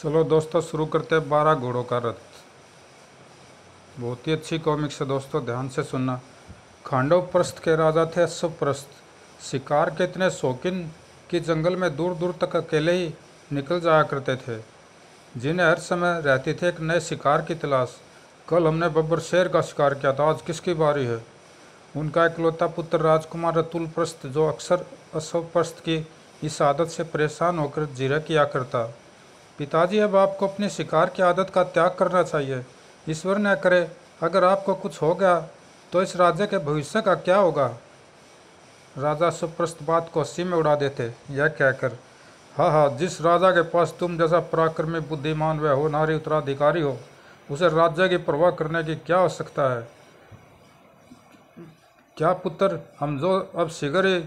चलो दोस्तों शुरू करते हैं बारह घोड़ों का रथ बहुत ही अच्छी कॉमिक्स है दोस्तों ध्यान से सुनना खांडव प्रस्थ के राजा थे अश्वप्रस्थ शिकार के इतने शौकीन कि जंगल में दूर दूर तक अकेले ही निकल जाया करते थे जिन्हें हर समय रहती थी एक नए शिकार की तलाश कल हमने बब्बर शेर का शिकार किया था आज किसकी बारी है उनका इकलौता पुत्र राजकुमार रतुल प्रस्थ जो अक्सर अश्वप्रस्थ की इस आदत से परेशान होकर जीरा किया करता पिताजी अब आपको अपने शिकार की आदत का त्याग करना चाहिए ईश्वर न करे अगर आपको कुछ हो गया तो इस राज्य के भविष्य का क्या होगा राजा सुप्रस्त बात को हंसी में उड़ा देते यह कहकर हाँ हाँ जिस राजा के पास तुम जैसा पराक्रमी बुद्धिमान व नारी उत्तराधिकारी हो उसे राज्य की परवाह करने की क्या आवश्यकता है क्या पुत्र हम जो अब शीघ्र ही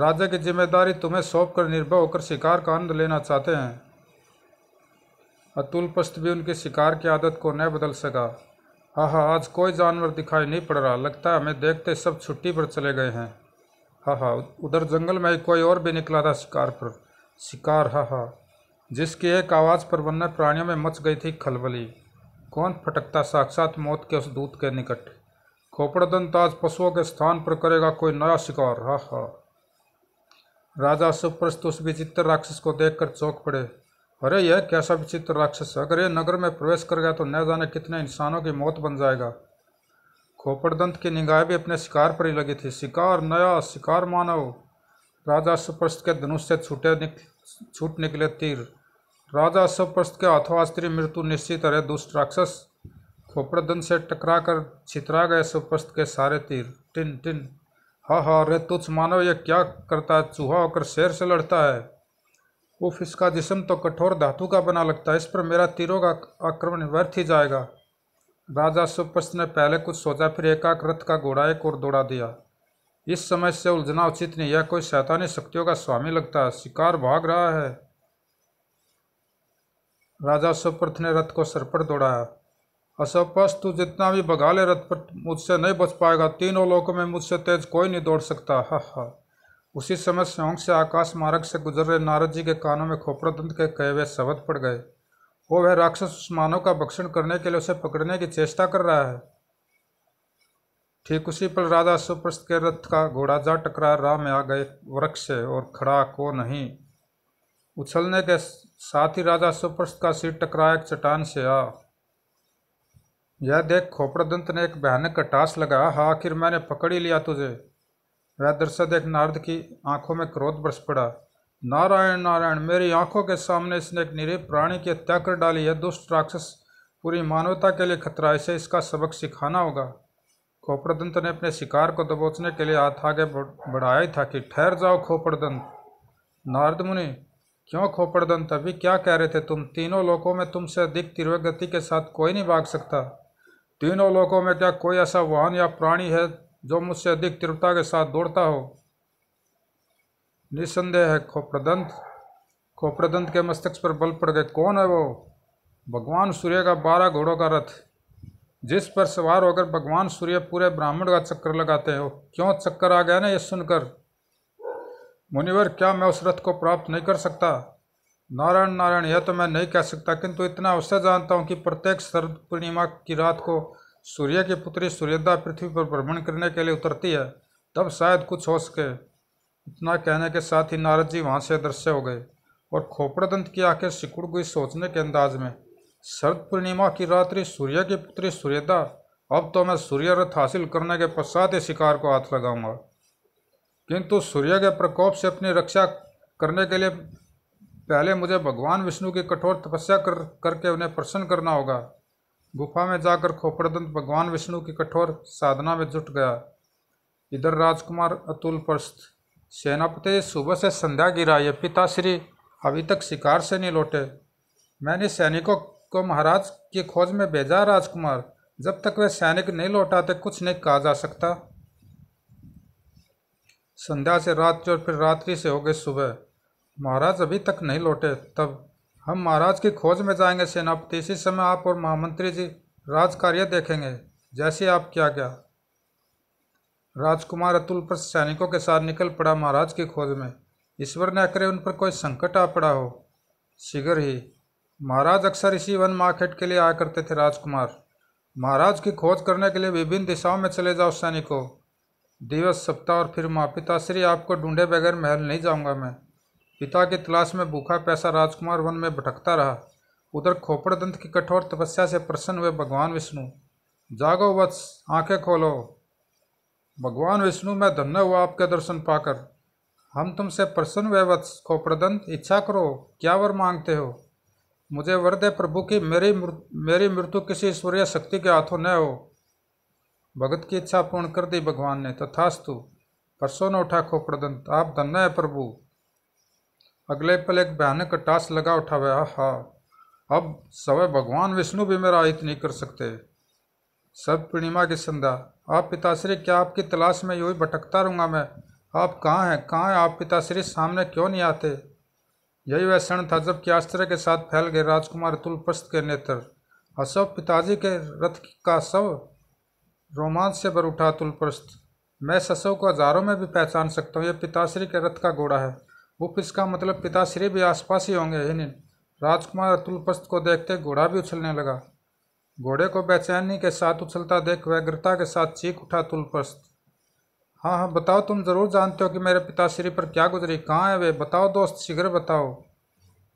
राज्य की जिम्मेदारी तुम्हें सौंप कर निर्भय होकर शिकार का आनंद लेना चाहते हैं अतुल पस्त भी उनके शिकार की आदत को न बदल सका हाहा आज कोई जानवर दिखाई नहीं पड़ रहा लगता है हमें देखते सब छुट्टी पर चले गए हैं हाँ उधर जंगल में कोई और भी निकला था शिकार पर शिकार हाहा जिसकी एक आवाज़ पर वन्य प्राणियों में मच गई थी खलबली कौन फटकता साक्षात मौत के उस दूत के निकट खोपड़दंत आज पशुओं के स्थान पर करेगा कोई नया शिकार हाँ हाँ राजा सुप्रस्त उस विचित्र राक्षस को देखकर चौंक पड़े अरे यह कैसा विचित्र राक्षस अगर यह नगर में प्रवेश कर गया तो न जाने कितने इंसानों की मौत बन जाएगा खोपड़दंत की निगाह भी अपने शिकार पर ही लगी थी शिकार नया शिकार मानव राजा सुप्रस्त के धनुष से छूटे निक, छूट निकले तीर राजा सुप्रस्त के अथवा स्त्री मृत्यु निश्चित अरे दुष्ट राक्षस खोपड़दंत से टकरा कर छितरा गए सुप्रस्त के सारे तीर टिन टिन हा हा अरे तुच्छ मानव यह क्या करता है चूहा होकर शेर से लड़ता है उफ इसका जिसम तो कठोर धातु का बना लगता है इस पर मेरा तीरों का आक्रमण व्यर्थ ही जाएगा राजा सुपस्त ने पहले कुछ सोचा फिर एकाक रथ का घोड़ा एक और दौड़ा दिया इस समय से उलझना उचित नहीं यह कोई शैतानी शक्तियों का स्वामी लगता है शिकार भाग रहा है राजा सुप्रथ ने रथ को सर पर दौड़ाया असपस तू जितना भी भगा ले रथ पर मुझसे नहीं बच पाएगा तीनों लोकों में मुझसे तेज कोई नहीं दौड़ सकता हा हा उसी समय स्योंग से आकाश मार्ग से गुजर रहे नारद जी के कानों में खोपड़ा दंत के कहे हुए शब्द पड़ गए वो वह राक्षस उस मानव का भक्षण करने के लिए उसे पकड़ने की चेष्टा कर रहा है ठीक उसी पर राजा सुप्रस्थ के रथ का घोड़ा जा टकरा रहा में आ गए वृक्ष से और खड़ा को नहीं उछलने के साथ ही राजा सुप्रस्थ का सिर टकराया एक चट्टान से आ यह देख दंत ने एक भयानक टास लगाया हाँ, आखिर मैंने पकड़ ही लिया तुझे वह दृश्य देख नारद की आंखों में क्रोध बरस पड़ा नारायण नारायण मेरी आंखों के सामने इसने एक निरीह प्राणी की हत्या कर डाली है दुष्ट राक्षस पूरी मानवता के लिए खतरा इसे इसका सबक सिखाना होगा खोपड़दंत ने अपने शिकार को दबोचने के लिए हाथ आगे बढ़ाया ही था कि ठहर जाओ खोपड़दंत नारद मुनि क्यों खोपड़दंत अभी क्या कह रहे थे तुम तीनों लोकों में तुमसे अधिक तीव्र गति के साथ कोई नहीं भाग सकता तीनों लोकों में क्या कोई ऐसा वाहन या प्राणी है जो मुझसे अधिक तीव्रता के साथ दौड़ता हो निसंदेह है खोप्रदंत खोप्रदंत के मस्तिष्क पर बल पड़ गए कौन है वो भगवान सूर्य का बारह घोड़ों का रथ जिस पर सवार होकर भगवान सूर्य पूरे ब्राह्मण का चक्कर लगाते हो क्यों चक्कर आ गया ना ये सुनकर मुनिवर क्या मैं उस रथ को प्राप्त नहीं कर सकता नारायण नारायण यह तो मैं नहीं कह सकता किंतु इतना अवश्य जानता हूँ कि प्रत्येक शरद पूर्णिमा की रात को सूर्य की पुत्री सूर्यदा पृथ्वी पर भ्रमण करने के लिए उतरती है तब शायद कुछ हो सके इतना कहने के साथ ही नारद जी वहाँ से अदृश्य हो गए और खोपड़दंत की आंखें सिकुड़ गई सोचने के अंदाज में शरद पूर्णिमा की रात्रि सूर्य की पुत्री सूर्यदा अब तो मैं सूर्य रथ हासिल करने के पश्चात ही शिकार को हाथ लगाऊंगा किंतु सूर्य के प्रकोप से अपनी रक्षा करने के लिए पहले मुझे भगवान विष्णु की कठोर तपस्या कर करके उन्हें प्रसन्न करना होगा गुफा में जाकर खोपड़दंत भगवान विष्णु की कठोर साधना में जुट गया इधर राजकुमार अतुल प्रस्थ सेनापति सुबह से संध्या गिरा ये पिता श्री अभी तक शिकार से नहीं लौटे मैंने सैनिकों को महाराज की खोज में भेजा राजकुमार जब तक वे सैनिक नहीं लौटाते कुछ नहीं कहा जा सकता संध्या से रात और फिर रात्रि से हो गए सुबह महाराज अभी तक नहीं लौटे तब हम महाराज की खोज में जाएंगे सेनापति इसी समय आप और महामंत्री जी राजकार्य देखेंगे जैसे आप क्या क्या राजकुमार अतुल पर सैनिकों के साथ निकल पड़ा महाराज की खोज में ईश्वर ने अकरे उन पर कोई संकट आ पड़ा हो शीघ्र ही महाराज अक्सर इसी वन मार्केट के लिए आया करते थे राजकुमार महाराज की खोज करने के लिए विभिन्न दिशाओं में चले जाओ सैनिकों दिवस सप्ताह और फिर माँ पिताश्री आपको ढूंढे बगैर महल नहीं जाऊंगा मैं पिता की तलाश में भूखा पैसा राजकुमार वन में भटकता रहा उधर खोपड़ दंत की कठोर तपस्या से प्रसन्न हुए भगवान विष्णु जागो वत्स आंखें खोलो भगवान विष्णु मैं धन्य हुआ आपके दर्शन पाकर हम तुमसे प्रसन्न हुए वत्स खोपड़दंत इच्छा करो क्या वर मांगते हो मुझे वर दे प्रभु की मेरी मेरी मृत्यु किसी सूर्य शक्ति के हाथों न हो भगत की इच्छा पूर्ण कर दी भगवान ने तथास्तु परसों ने उठा खोपड़दंत आप धन्य है प्रभु अगले पल एक भयानक टास लगा उठा हुआ हा अब सवय भगवान विष्णु भी मेरा अहित नहीं कर सकते सब पूर्णिमा की संध्या आप पिताश्री क्या आपकी तलाश में यू ही भटकता रहूँगा मैं आप कहाँ हैं कहाँ हैं आप पिताश्री सामने क्यों नहीं आते यही वह क्षण था जबकि आश्चर्य के साथ फैल गए राजकुमार तुलपस्त के नेत्र असव पिताजी के रथ का शव रोमांच से भर उठा तुलपस्त मैं ससव को हजारों में भी पहचान सकता हूँ यह पिताश्री के रथ का घोड़ा है बुफ इसका मतलब पिताश्री भी आसपास ही होंगे ही नहीं राजकुमार अतुलपस्त को देखते घोड़ा भी उछलने लगा घोड़े को बेचैनी के साथ उछलता देख व्यग्रता के साथ चीख उठा तुलपस्त हाँ हाँ बताओ तुम ज़रूर जानते हो कि मेरे पिताश्री पर क्या गुजरी कहाँ है वे बताओ दोस्त शीघ्र बताओ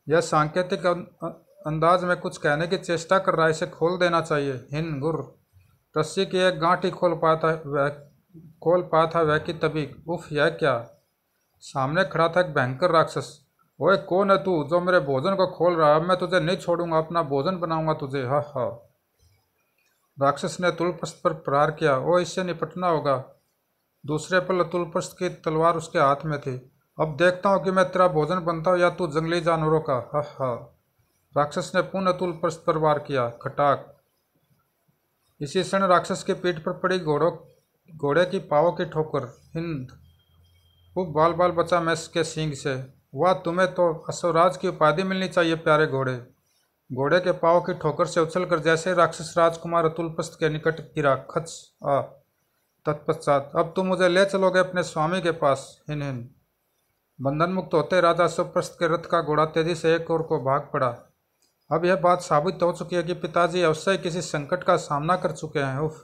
यह सांकेतिक अं, अं, अंदाज में कुछ कहने की चेष्टा कर रहा है इसे खोल देना चाहिए हिन गुर रस्सी की एक गांठ ही खोल पाया था वह खोल पाया था वह की तभी उफ यह क्या सामने खड़ा था एक भयंकर राक्षस ओए कौन है तू जो मेरे भोजन को खोल रहा है मैं तुझे नहीं छोड़ूंगा अपना भोजन बनाऊंगा तुझे हा हा राक्षस ने तुलपस्त पर प्रहार किया ओ इससे निपटना होगा दूसरे पल तुलपस्त की तलवार उसके हाथ में थी अब देखता हूँ कि मैं तेरा भोजन बनता हूँ या तू जंगली जानवरों का हा हा राक्षस ने पुनः तुलपस्त पर वार किया खटाक इसी क्षण राक्षस के पीठ पर पड़ी घोड़ों घोड़े की पाव की ठोकर हिंद खूब बाल बाल बचा मैं इसके सिंह से वाह तुम्हें तो अश्वराज की उपाधि मिलनी चाहिए प्यारे घोड़े घोड़े के पाव की ठोकर से उछलकर जैसे राक्षस राजकुमार अतुलपस्त के निकट गिरा खच आ तत्पश्चात अब तुम मुझे ले चलोगे अपने स्वामी के पास हिन हिन बंधन मुक्त होते राजा अश्वप्रस्थ के रथ का घोड़ा तेजी से एक और को भाग पड़ा अब यह बात साबित हो चुकी है कि पिताजी अवश्य किसी संकट का सामना कर चुके हैं उफ़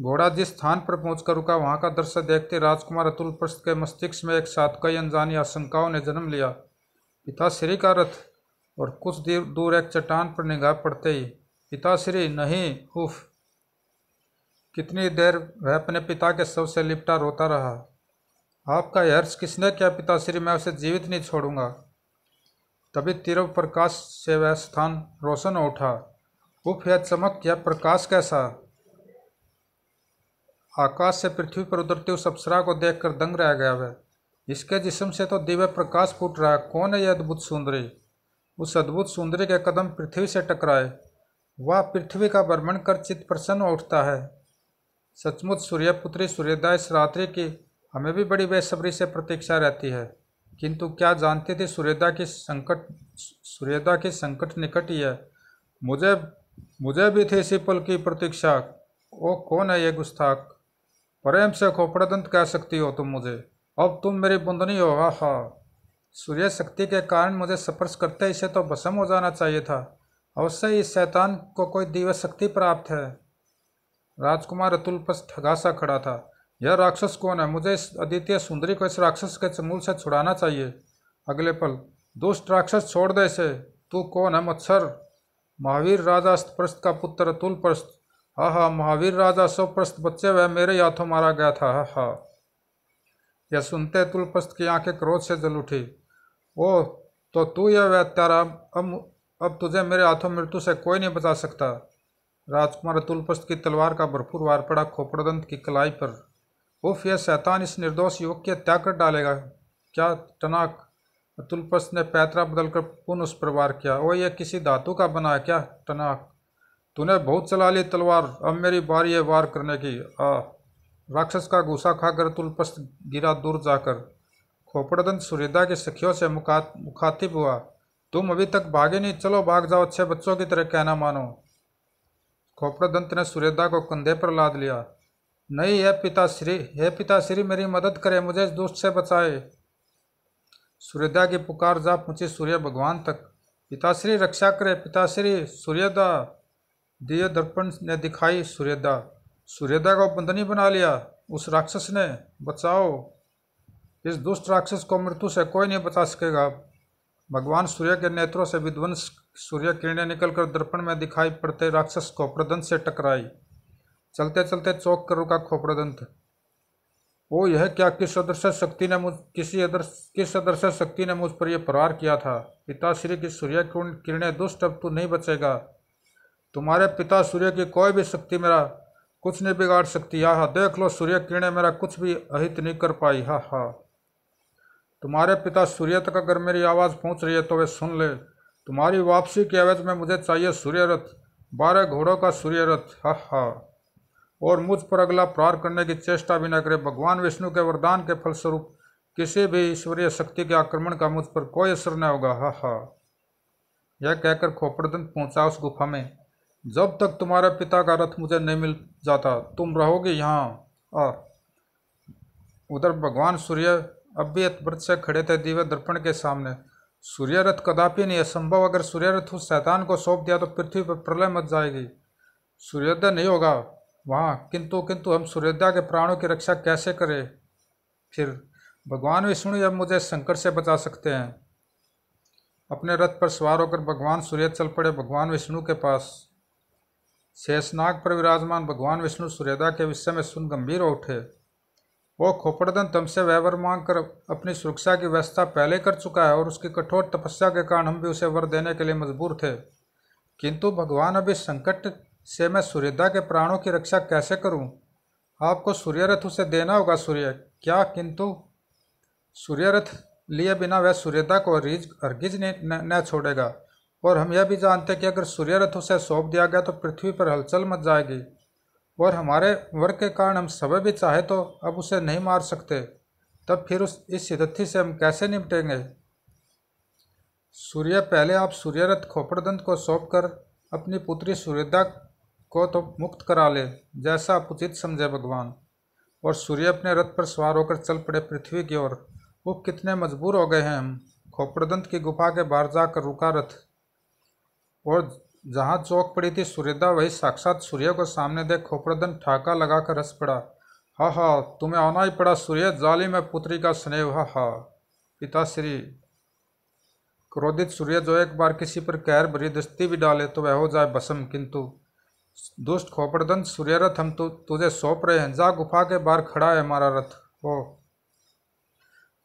घोड़ा जिस स्थान पर पहुंचकर रुका वहां का दृश्य देखते राजकुमार प्रस्थ के मस्तिष्क में एक साथ कई अनजानी आशंकाओं ने जन्म लिया पिता श्री का रथ और कुछ देर दूर एक चट्टान पर निगाह पड़ते ही पिता श्री नहीं उफ कितनी देर वह अपने पिता के शव से लिपटा रोता रहा आपका हर्ष किसने क्या पिताश्री मैं उसे जीवित नहीं छोड़ूंगा तभी तीरव प्रकाश से वह स्थान रोशन उठा उफ यह चमक यह प्रकाश कैसा आकाश से पृथ्वी पर उतरते उस अप्सरा को देखकर दंग रह गया वह इसके जिस्म से तो दिव्य प्रकाश फूट रहा कौन है यह अद्भुत सुंदरी उस अद्भुत सुंदरी के कदम पृथ्वी से टकराए वह पृथ्वी का भ्रमण कर चित्त प्रसन्न उठता है सचमुच सूर्यपुत्री सूर्योदय इस रात्रि की हमें भी बड़ी बेसब्री से प्रतीक्षा रहती है किंतु क्या जानते थे सूर्योदय की संकट सूर्योदय की संकट निकट ही है मुझे मुझे भी थी इसी पल की प्रतीक्षा ओ कौन है ये गुस्ताख प्रेम से खोपड़दंत कह सकती हो तुम मुझे अब तुम मेरी बुंदनी हो आह सूर्य शक्ति के कारण मुझे स्पर्श करते इसे तो भसम हो जाना चाहिए था अवश्य इस शैतान को कोई दिव्य शक्ति प्राप्त है राजकुमार अतुल पर ठगासा खड़ा था यह राक्षस कौन है मुझे इस अद्वितीय सुंदरी को इस राक्षस के चंगुल से छुड़ाना चाहिए अगले पल दुष्ट राक्षस छोड़ दे इसे तू कौन है मच्छर महावीर राजा अस्तप्रस्त का पुत्र अतुल प्रस्त हा हा महावीर राजा स्वप्रस्थ बच्चे वह मेरे हाथों मारा गया था हा हा यह सुनते तुलप्रस्थ की आंखें क्रोध से जल उठी ओ तो तू यह वह त्यारा अब अब तुझे मेरे हाथों मृत्यु से कोई नहीं बचा सकता राजकुमार तुलपस्त की तलवार का भरपूर वार पड़ा खोपड़दंत की कलाई पर उफ यह शैतान इस निर्दोष युवक के त्याग कर डालेगा क्या टनाक तुलपस्त ने पैतरा बदलकर पुनः उस पर वार किया ओ यह किसी धातु का बना क्या टनाक तूने बहुत चला ली तलवार अब मेरी बारी है वार करने की आ राक्षस का गुस्सा खाकर तुलपस्त गिरा दूर जाकर खोपड़दंत सुरेदा के सखियों से मुखातिब हुआ तुम अभी तक भागे नहीं चलो भाग जाओ अच्छे बच्चों की तरह कहना मानो खोपड़दंत ने सुरेदा को कंधे पर लाद लिया नहीं है पिता श्री है पिता श्री मेरी मदद करे मुझे इस दुष्ट से बचाए सूर्यदा की पुकार जा पहुँची सूर्य भगवान तक पिताश्री रक्षा करे पिताश्री सूर्यदा दिय दर्पण ने दिखाई सूर्यदा सूर्यदा को बंधनी बना लिया उस राक्षस ने बचाओ इस दुष्ट राक्षस को मृत्यु से कोई नहीं बचा सकेगा भगवान सूर्य के नेत्रों से विध्वंस सूर्य किरणें निकलकर दर्पण में दिखाई पड़ते राक्षस को प्रदंत से टकराई चलते चलते चौक कर रुका खोप्रदंत ओ यह क्या किस अदृश्य शक्ति ने मुझ किसी किस अदृश्य शक्ति ने मुझ पर यह प्रहार किया था पिताश्री की सूर्य किरणें दुष्ट अब तू नहीं बचेगा तुम्हारे पिता सूर्य की कोई भी शक्ति मेरा कुछ नहीं बिगाड़ सकती हा हा देख लो सूर्य किरणें मेरा कुछ भी अहित नहीं कर पाई हा हा तुम्हारे पिता सूर्य तक अगर मेरी आवाज़ पहुंच रही है तो वे सुन ले तुम्हारी वापसी के अवैध में मुझे चाहिए सूर्य रथ बारह घोड़ों का सूर्य रथ हा हा और मुझ पर अगला प्रार करने की चेष्टा भी न करे भगवान विष्णु के वरदान के फलस्वरूप किसी भी ईश्वरीय शक्ति के आक्रमण का मुझ पर कोई असर न होगा हा हा यह कहकर खोपड़दन पहुंचा उस गुफा में जब तक तुम्हारे पिता का रथ मुझे नहीं मिल जाता तुम रहोगे यहाँ और उधर भगवान सूर्य अब भी व्रत से खड़े थे दिव्य दर्पण के सामने सूर्य रथ कदापि नहीं असंभव अगर सूर्य रथ उस शैतान को सौंप दिया तो पृथ्वी पर प्रलय मच जाएगी सूर्योदय नहीं होगा वहाँ किंतु किंतु हम सूर्योदय के प्राणों की रक्षा कैसे करें फिर भगवान विष्णु अब मुझे संकट से बचा सकते हैं अपने रथ पर सवार होकर भगवान सूर्य चल पड़े भगवान विष्णु के पास शेषनाग पर विराजमान भगवान विष्णु सूर्यदा के विषय में सुन गंभीर हो उठे वह खोपड़दन तम से वैवर मांग कर अपनी सुरक्षा की व्यवस्था पहले कर चुका है और उसकी कठोर तपस्या के कारण हम भी उसे वर देने के लिए मजबूर थे किंतु भगवान अभी संकट से मैं सूर्यदा के प्राणों की रक्षा कैसे करूं? आपको सूर्यरथ उसे देना होगा सूर्य क्या किंतु सूर्यरथ लिए बिना वह सूर्यदा को हरीज न छोड़ेगा और हम यह भी जानते हैं कि अगर सूर्यरथ उसे सौंप दिया गया तो पृथ्वी पर हलचल मच जाएगी और हमारे वर्ग के कारण हम समय भी चाहे तो अब उसे नहीं मार सकते तब फिर उस इस सिद्धि से हम कैसे निपटेंगे सूर्य पहले आप सूर्यरथ खोपड़दंत को सौंप कर अपनी पुत्री सूर्यदा को तो मुक्त करा ले जैसा आप उचित समझे भगवान और सूर्य अपने रथ पर सवार होकर चल पड़े पृथ्वी की ओर वो कितने मजबूर हो गए हैं हम खोपड़दंत की गुफा के बाहर जाकर रुका रथ और जहाँ चौक पड़ी थी सूर्यदा वही साक्षात सूर्य को सामने देख खोपड़दन ठाका लगाकर हंस पड़ा हा हा तुम्हें आना ही पड़ा सूर्य जाली में पुत्री का स्नेह हा हा पिताश्री क्रोधित सूर्य जो एक बार किसी पर कैर भरी दस्ती भी डाले तो वह हो जाए बसम किंतु दुष्ट खोपड़दन सूर्यरथ हम तु, तुझे सौंप रहे हैं जा गुफा के बाहर खड़ा है हमारा रथ हो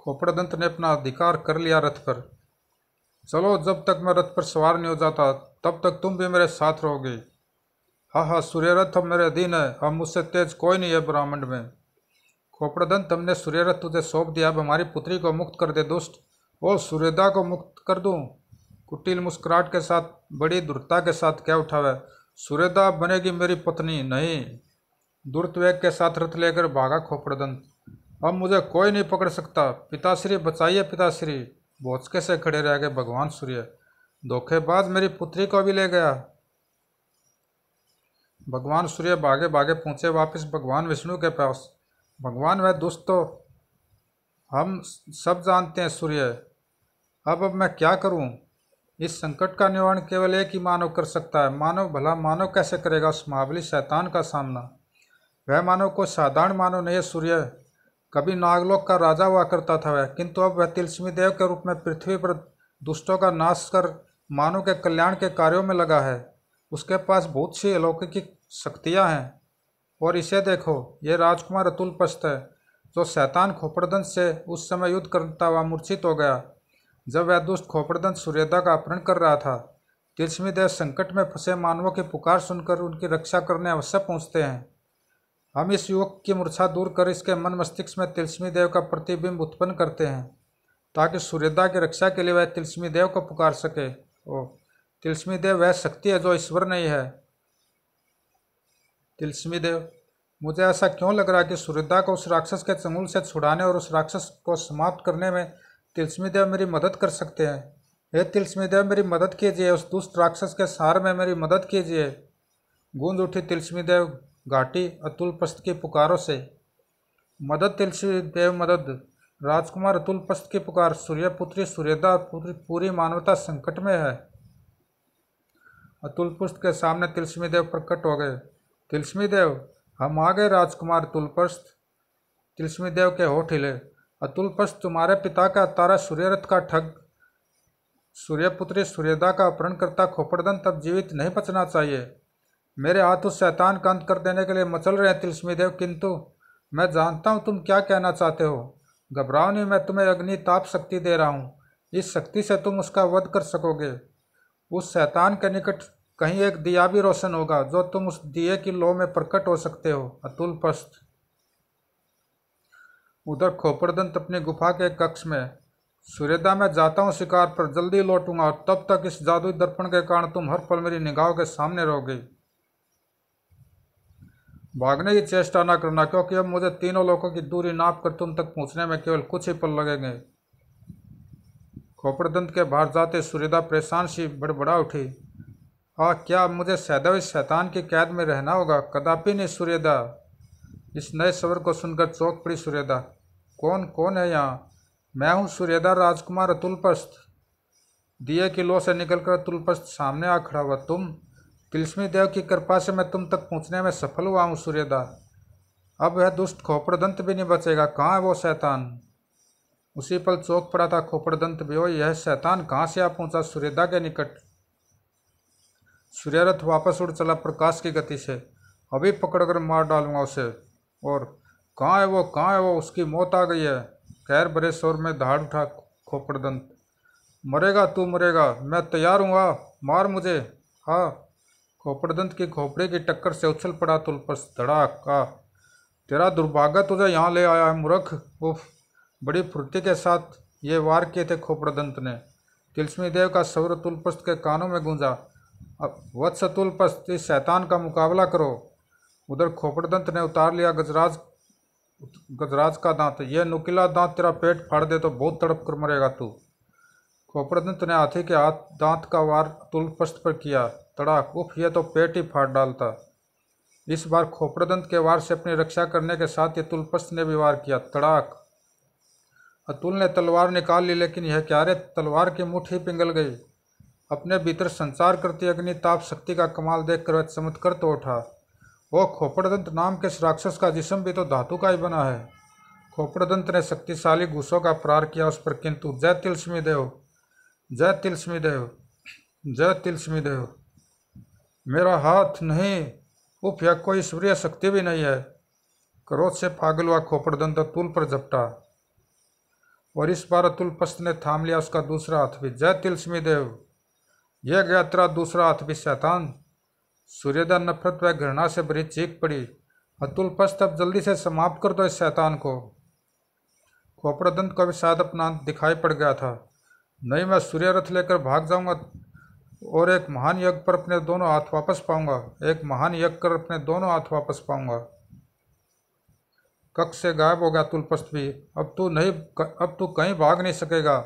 खोपड़दंत ने अपना अधिकार कर लिया रथ पर चलो जब तक मैं रथ पर सवार नहीं हो जाता तब तक तुम भी मेरे साथ रहोगे हाँ हाँ सूर्यरथ अब मेरे अधीन है अब मुझसे तेज कोई नहीं है ब्राह्मण में खोपड़दन तुमने सूर्यरथ तुझे सौंप दिया अब हमारी पुत्री को मुक्त कर दे दुष्ट ओ सूर्योदा को मुक्त कर दूँ कुटिल मुस्कुराहट के साथ बड़ी दुर्ता के साथ क्या उठावे सूर्योदा बनेगी मेरी पत्नी नहीं दुर्त वेग के साथ रथ लेकर भागा खोपड़दन अब मुझे कोई नहीं पकड़ सकता पिताश्री बचाइए पिताश्री बोचके से खड़े रह गए भगवान सूर्य धोखेबाज मेरी पुत्री को भी ले गया भगवान सूर्य भागे भागे पहुँचे वापस भगवान विष्णु के पास भगवान वह दुष्ट तो हम सब जानते हैं सूर्य अब अब मैं क्या करूं इस संकट का निवारण केवल एक ही मानव कर सकता है मानव भला मानव कैसे करेगा उस महाबली शैतान का सामना वह मानव को साधारण मानव नहीं है सूर्य कभी नागलोक का राजा हुआ करता था वह किंतु अब वह तिलस्मी देव के रूप में पृथ्वी पर दुष्टों का नाश कर मानव के कल्याण के कार्यों में लगा है उसके पास बहुत सी अलौकिक शक्तियाँ हैं और इसे देखो ये राजकुमार अतुल पस्त है जो शैतान खोपड़दंश से उस समय युद्ध करता हुआ मूर्छित हो गया जब वह दुष्ट खोपड़दंश सूर्यदा का अपहरण कर रहा था तिलस्मी देव संकट में फंसे मानवों की पुकार सुनकर उनकी रक्षा करने अवश्य पहुँचते हैं हम इस युवक की मूर्छा दूर कर इसके मन मस्तिष्क में तिलस्मी देव का प्रतिबिंब उत्पन्न करते हैं ताकि सूर्यदा की रक्षा के लिए वह तिलस्मी देव को पुकार सके ओ तिलस्मी देव वह शक्ति है जो ईश्वर नहीं है तिलस्मी देव मुझे ऐसा क्यों लग रहा कि सूर्यदा को उस राक्षस के चंगुल से छुड़ाने और उस राक्षस को समाप्त करने में तिलस्मी देव मेरी मदद कर सकते हैं हे तिलस्मी देव मेरी मदद कीजिए उस दुष्ट राक्षस के सहार में मेरी मदद कीजिए गूंज उठी तिलस्मी देव घाटी अतुल पस्त की पुकारों से मदद तुलसी देव मदद राजकुमार अतुल पस्त की पुकार सूर्यपुत्री सूर्यदा पुत्री पूरी मानवता संकट में है अतुल पुस्त के सामने तिलस्मी देव प्रकट हो गए तिलस्मी देव हम आ गए राजकुमार अतुलपस्त तिलस्मी देव के होठ हिले अतुलपस्त तुम्हारे पिता का तारा सूर्यरथ का ठग सूर्यपुत्री सूर्यदा का अपहरण करता खोपड़दन तब जीवित नहीं बचना चाहिए मेरे हाथों शैतान का अंत कर देने के लिए मचल रहे हैं तिलस्मीदेव किंतु मैं जानता हूँ तुम क्या कहना चाहते हो घबराओ नहीं मैं तुम्हें अग्नि ताप शक्ति दे रहा हूँ इस शक्ति से तुम उसका वध कर सकोगे उस शैतान के निकट कहीं एक दिया भी रोशन होगा जो तुम उस दिए की लो में प्रकट हो सकते हो अतुल पस्त उधर खोपड़दंत अपनी गुफा के कक्ष में सूर्यदा मैं जाता हूँ शिकार पर जल्दी लौटूंगा और तब तक इस जादुई दर्पण के कारण तुम हर पल मेरी निगाहों के सामने रहोगे भागने की चेष्टा ना करना क्योंकि अब मुझे तीनों लोगों की दूरी नाप कर तुम तक पहुंचने में केवल कुछ ही पल लगेंगे खोपड़दंत के बाहर जाते सूर्यदा परेशान सी बड़बड़ा उठी आ क्या मुझे सैदव इस शैतान की कैद में रहना होगा कदापि नहीं सूर्यदा इस नए सबर को सुनकर चौक पड़ी सूर्यदा कौन कौन है यहाँ मैं हूँ सूर्यदा राजकुमार अतुलपस्थ दिए की लो से निकलकर अतुलपस्थ सामने आ खड़ा हुआ तुम तिलस्मी देव की कृपा से मैं तुम तक पहुँचने में सफल हुआ हूँ सूर्यदा अब वह दुष्ट खोपड़दंत भी नहीं बचेगा कहाँ है वो शैतान उसी पल चौक पड़ा था खोपड़दंत भी हो यह शैतान कहाँ से आ पहुँचा सूर्यदा के निकट सूर्यरथ वापस उड़ चला प्रकाश की गति से अभी पकड़कर मार डालूंगा उसे और कहाँ है वो कहाँ है वो उसकी मौत आ गई है खैर बरे शोर में धाड़ उठा खोपड़दंत मरेगा तू मरेगा मैं तैयार हूँ हाँ, मार मुझे हाँ खोपड़दंत के खोपड़े की टक्कर से उछल पड़ा तुलपस तो का तेरा दुर्भाग्य तुझे यहाँ ले आया है मूर्ख उफ बड़ी फुर्ती के साथ ये वार किए थे खोपड़दंत ने तिलस्मी देव का सौर तुलपस्त के कानों में गूंजा अब वत्स तुलपस्त इस शैतान का मुकाबला करो उधर खोपड़दंत ने उतार लिया गजराज गजराज का दांत यह नुकीला दांत तेरा पेट फाड़ दे तो बहुत तड़प कर मरेगा तू खोपड़दंत ने हाथी के हाथ दांत का वार तुलपस्त पर किया तड़ाक उफ यह तो पेट ही फाड़ डालता इस बार खोपड़दंत के वार से अपनी रक्षा करने के साथ ये तुलपस्त ने भी वार किया तड़ाक अतुल ने तलवार निकाल ली लेकिन यह क्यारे तलवार की मुठ ही पिंगल गई अपने भीतर संसार करती अग्नि ताप शक्ति का कमाल देख कर वह चमत्कार तो उठा वह खोपड़दंत नाम के राक्षस का जिसम भी तो धातु का ही बना है खोपड़दंत ने शक्तिशाली घुसों का प्रार किया उस पर किंतु जय तिलस्मी देव जय तिलस्मी देव जय तिलस्मी देव मेरा हाथ नहीं उफ या कोई सूर्य शक्ति भी नहीं है क्रोध से पागल हुआ खोपड़दंत तुल पर झपटा और इस बार अतुल पस्त ने थाम लिया उसका दूसरा हाथ भी जय तिलस्मी देव यह गया तेरा दूसरा हाथ भी शैतान सूर्यदा नफरत व घृणा से भरी चीख पड़ी अतुल पस्त अब जल्दी से समाप्त कर दो इस शैतान को खोपड़दंत को भी शायद अपना दिखाई पड़ गया था नहीं मैं सूर्यरथ लेकर भाग जाऊंगा और एक महान यज्ञ पर अपने दोनों हाथ वापस पाऊंगा एक महान यज्ञ कर अपने दोनों हाथ वापस पाऊंगा कक्ष से गायब हो गया तुलपस्त भी अब तू नहीं अब तू कहीं भाग नहीं सकेगा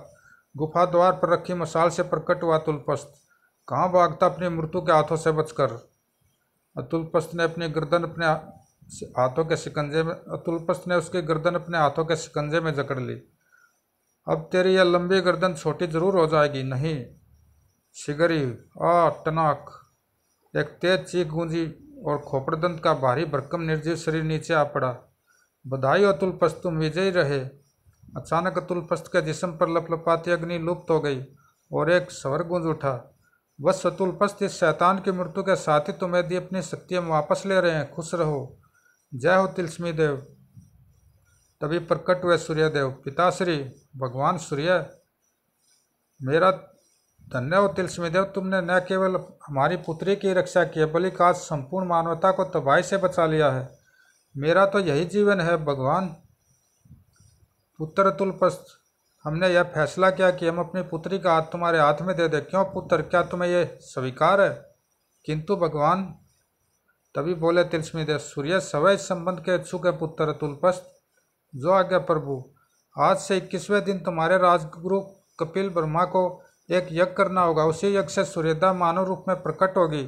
गुफा द्वार पर रखी मसाल से प्रकट हुआ तुलपस्त कहाँ भागता अपनी मृत्यु के हाथों से बचकर अतुलपस्त ने अपनी गर्दन अपने हाथों के शिकंजे में अतुलपस्त ने उसकी गर्दन अपने हाथों के शिकंजे में जकड़ ली अब तेरी यह लंबी गर्दन छोटी जरूर हो जाएगी नहीं शिगरी आ टनाक एक तेज चीख गूंजी और खोपड़दंत का भारी भरकम निर्जीव शरीर नीचे आ पड़ा बधाई अतुल पस्त तुम विजयी रहे अचानक अतुल पस्त के जिसम पर लपलपाती अग्नि लुप्त हो गई और एक स्वर गूंज उठा बस अतुल पस्त इस शैतान की मृत्यु के साथ ही तुम्हें दी अपनी शक्ति हम वापस ले रहे हैं खुश रहो जय हो तिलस्मी देव तभी प्रकट हुए सूर्यदेव पिताश्री भगवान सूर्य मेरा धन्यवाद हो तिलस्मिदेव तुमने न केवल हमारी पुत्री की रक्षा की है बल्कि आज संपूर्ण मानवता को तबाही से बचा लिया है मेरा तो यही जीवन है भगवान पुत्र तुलपस्त हमने यह फैसला किया कि हम अपनी पुत्री का हाथ तुम्हारे हाथ में दे दें क्यों पुत्र क्या तुम्हें यह स्वीकार है किंतु भगवान तभी बोले तिलस्मिदेव सूर्य सवैज संबंध के इच्छुक है पुत्र तुलपस्त जो आज्ञा प्रभु आज से इक्कीसवें दिन तुम्हारे राजगुरु कपिल वर्मा को एक यज्ञ करना होगा उसी यज्ञ से सूर्यदा मानव रूप में प्रकट होगी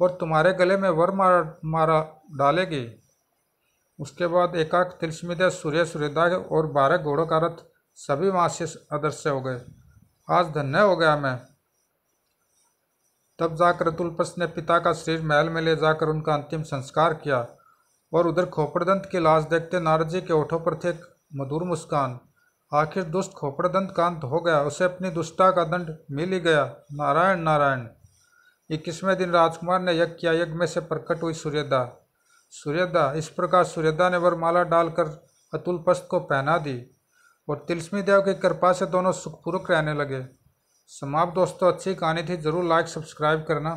और तुम्हारे गले में वर मारा मारा डालेगी उसके बाद एकाक तिलस्मिदय सूर्य सूर्यदा और बारह घोड़ों का रथ सभी वहाँ से अदृश्य हो गए आज धन्य हो गया मैं तब जाकर अतुलपस ने पिता का शरीर महल में ले जाकर उनका अंतिम संस्कार किया और उधर खोपड़दंत की लाश देखते नारद जी के ओठों पर थे मधुर मुस्कान आखिर दुष्ट खोपड़दंत कांत हो गया उसे अपनी दुष्टा का दंड मिल ही गया नारायण नारायण इक्कीसवें दिन राजकुमार ने यज्ञ किया यज्ञ में से प्रकट हुई सूर्यदा सूर्यदा इस प्रकार सूर्यदा ने वरमाला डालकर अतुल पस्त को पहना दी और तिलस्मी देव की कृपा से दोनों सुखपूर्वक रहने लगे समाप्त दोस्तों अच्छी कहानी थी ज़रूर लाइक सब्सक्राइब करना